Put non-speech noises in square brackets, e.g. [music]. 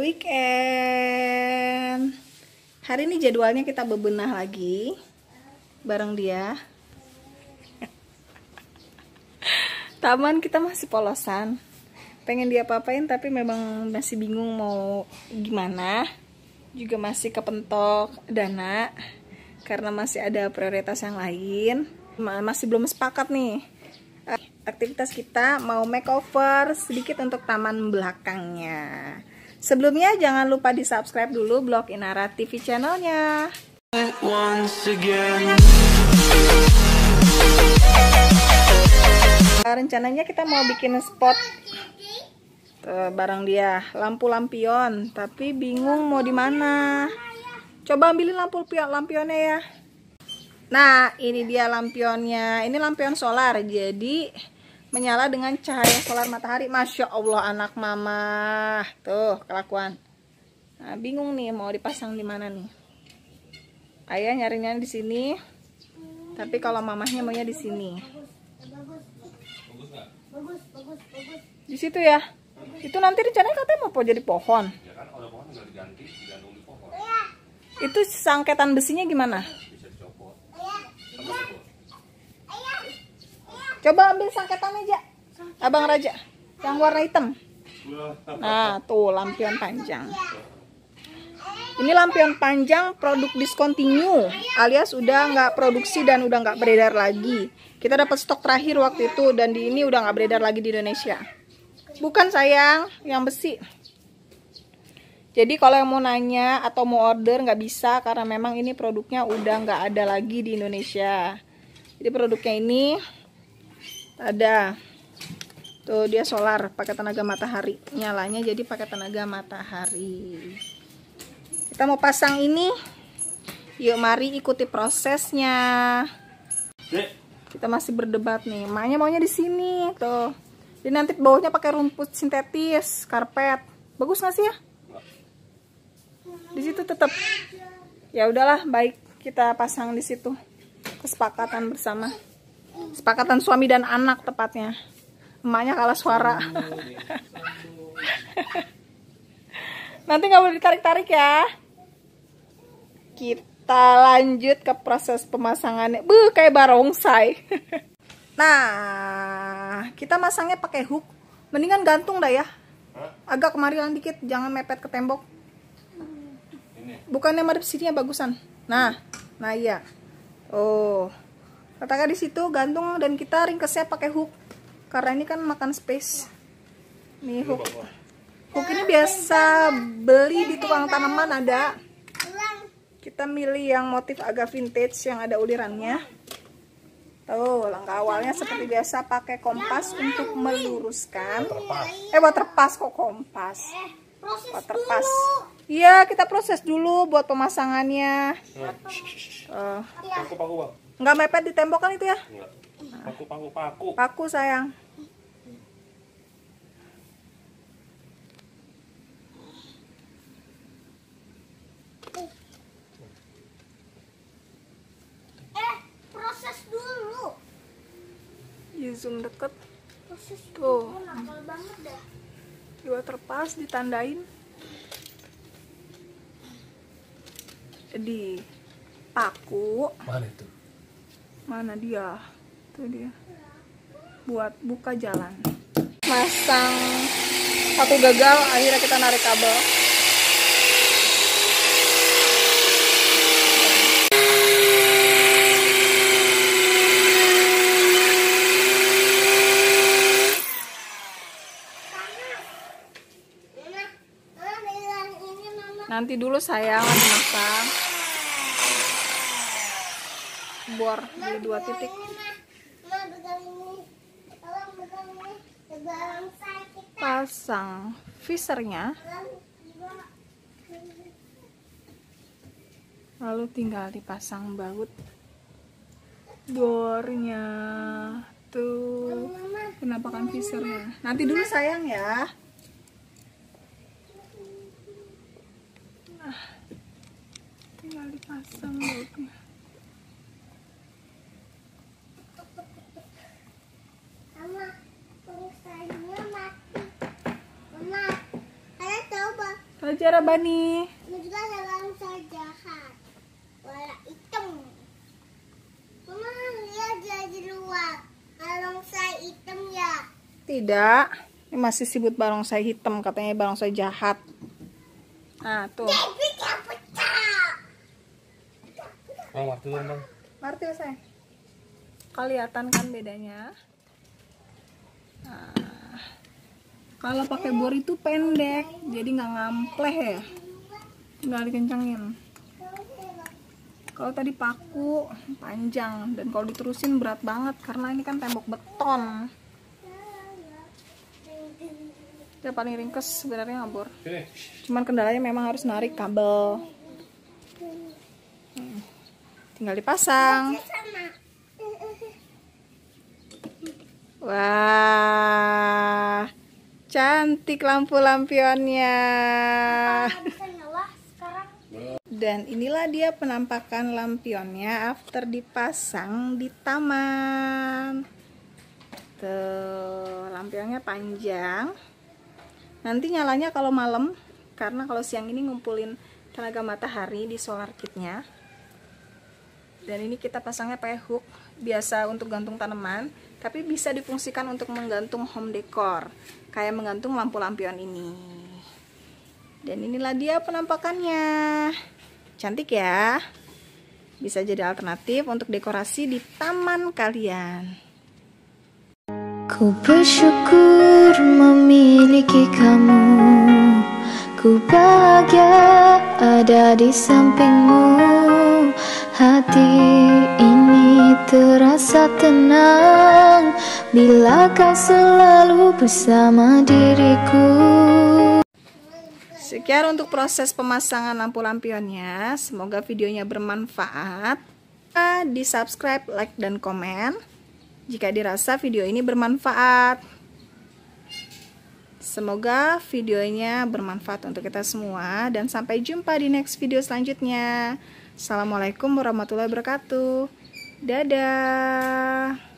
weekend. Hari ini jadwalnya kita bebenah lagi bareng dia. [laughs] Taman kita masih polosan. Pengen dia apain, tapi memang masih bingung mau gimana. Juga masih kepentok dana karena masih ada prioritas yang lain. Masih belum sepakat nih aktivitas kita mau makeover sedikit untuk taman belakangnya. Sebelumnya jangan lupa di subscribe dulu blog Inara TV channelnya. Eh, rencananya kita mau bikin spot eh, barang dia lampu lampion tapi bingung mau di mana coba ambilin lampu lampionnya ya nah ini dia lampionnya ini lampion solar jadi menyala dengan cahaya solar matahari Masya Allah anak mama tuh kelakuan nah, bingung nih mau dipasang di mana nih ayah nyarinya di sini tapi kalau mamahnya maunya di sini di situ ya itu nanti rencananya katanya mau jadi ya kan, pohon, itu sangketan besinya gimana? Coba ambil sangketan aja. Abang Raja. Yang warna hitam. Nah, tuh lampion panjang. Ini lampion panjang produk discontinue alias udah nggak produksi dan udah nggak beredar lagi. Kita dapat stok terakhir waktu itu dan di ini udah nggak beredar lagi di Indonesia. Bukan sayang, yang besi. Jadi kalau yang mau nanya atau mau order nggak bisa karena memang ini produknya udah nggak ada lagi di Indonesia. Jadi produknya ini ada tuh dia solar pakai tenaga matahari nyalanya jadi pakai tenaga matahari kita mau pasang ini yuk mari ikuti prosesnya kita masih berdebat nih maknya maunya di sini tuh jadi nanti bawahnya pakai rumput sintetis karpet bagus nggak sih ya di situ tetap ya udahlah baik kita pasang di situ kesepakatan bersama Sepakatan suami dan anak tepatnya. Emaknya kalah suara. [laughs] Nanti nggak boleh ditarik-tarik ya. Kita lanjut ke proses pemasangannya. Buh, kayak barongsai. [laughs] nah, kita masangnya pakai hook. Mendingan gantung dah ya. Agak kemarilan dikit, jangan mepet ke tembok. Bukannya madep sini ya bagusan. Nah, nah iya. Oh letaknya di situ gantung dan kita ringkesnya pakai hook karena ini kan makan space Ini hook hook ini biasa beli di tukang tanaman ada kita milih yang motif agak vintage yang ada ulirannya tuh langkah awalnya seperti biasa pakai kompas untuk meluruskan eh waterpass kok kompas eh, waterpass Iya, kita proses dulu buat pemasangannya. Hmm. Paku, paku, bang. Eh, Gak mepet di tembok kan itu ya? Paku, paku, paku. Paku, sayang. Eh, proses dulu. Iya, zoom deket. Tuh. Nakal Di waterpass ditandain. di paku mana itu mana dia itu dia buat buka jalan masang satu gagal akhirnya kita narik kabel nanti dulu sayang lagi masak bor di dua titik pasang visernya lalu tinggal dipasang baut bornya tuh kenapa kan visernya nanti dulu sayang ya dipasang cara bani? Juga sekarang saya jahat, hitam. ya? Tidak, ini masih sibut barongsai hitam, katanya barongsai jahat. Nah tuh. Yang waktu itu bang. saya. Kelihatan kan bedanya. Nah, kalau pakai bor itu pendek, jadi nggak ngampleh ya, nggak dikencangin. Kalau tadi paku panjang dan kalau diterusin berat banget karena ini kan tembok beton. Ya paling ringkes sebenarnya ngabur. Cuman kendalanya memang harus narik kabel tinggal dipasang wah cantik lampu lampionnya dan inilah dia penampakan lampionnya after dipasang di taman tuh lampionnya panjang nanti nyalanya kalau malam karena kalau siang ini ngumpulin tenaga matahari di solar kitnya dan ini kita pasangnya pakai hook biasa untuk gantung tanaman tapi bisa difungsikan untuk menggantung home decor kayak menggantung lampu lampion ini dan inilah dia penampakannya cantik ya bisa jadi alternatif untuk dekorasi di taman kalian ku bersyukur memiliki kamu ku bahagia ada di sampingmu Hati ini terasa tenang Bila kau selalu bersama diriku Sekian untuk proses pemasangan lampu lampionnya Semoga videonya bermanfaat Di subscribe, like, dan komen Jika dirasa video ini bermanfaat Semoga videonya bermanfaat untuk kita semua Dan sampai jumpa di next video selanjutnya Assalamualaikum warahmatullahi wabarakatuh. Dadah.